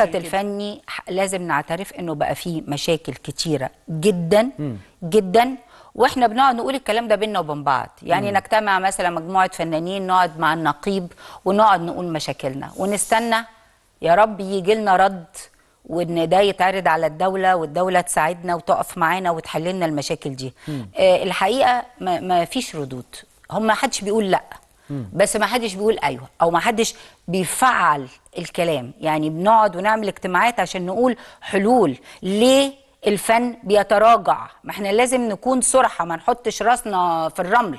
وسط الفني لازم نعترف انه بقى فيه مشاكل كتيره جدا جدا واحنا بنقعد نقول الكلام ده بينا وبين بعض يعني مم. نجتمع مثلا مجموعه فنانين نقعد مع النقيب ونقعد نقول مشاكلنا ونستنى يا رب يجي لنا رد وان ده يتعرض على الدوله والدوله تساعدنا وتقف معانا وتحل لنا المشاكل دي آه الحقيقه ما, ما فيش ردود هم ما حدش بيقول لا بس ما حدش بيقول ايوه او ما حدش بيفعل الكلام يعني بنقعد ونعمل اجتماعات عشان نقول حلول ليه الفن بيتراجع ما احنا لازم نكون صرحه ما نحطش راسنا في الرمل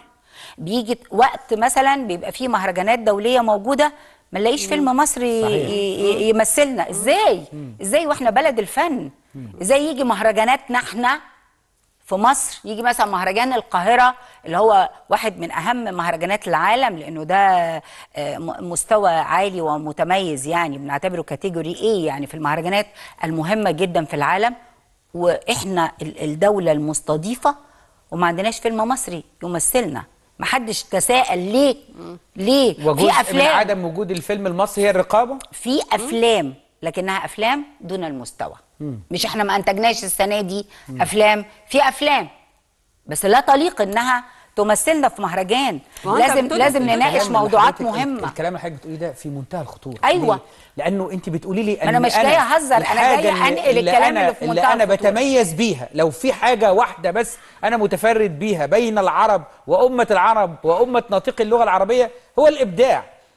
بيجي وقت مثلا بيبقى فيه مهرجانات دوليه موجوده ما نلاقيش فيلم مصري صحيح. يمثلنا ازاي ازاي واحنا بلد الفن ازاي يجي مهرجاناتنا احنا في مصر يجي مثلا مهرجان القاهره اللي هو واحد من اهم مهرجانات العالم لانه ده آه، مستوى عالي ومتميز يعني بنعتبره كاتيجوري ايه يعني في المهرجانات المهمه جدا في العالم واحنا الدوله المستضيفه وما عندناش فيلم مصري يمثلنا ما حدش تساءل ليه ليه في افلام من عدم وجود الفيلم المصري هي الرقابه في افلام لكنها افلام دون المستوى مش احنا ما انتجناش السنه دي افلام في افلام بس لا تليق انها تمثلنا في مهرجان لازم لازم نناقش موضوعات مهمه الكلام اللي حضرتك بتقوليه ده في منتهى الخطوره ايوه لانه انت بتقولي لي ان انا مش جايه اهزر انا جايه انقل الكلام اللي في منتهى الخطوره انا بتميز بيها لو في حاجه واحده بس انا متفرد بيها بين العرب وامه العرب وامه ناطقي اللغه العربيه هو الابداع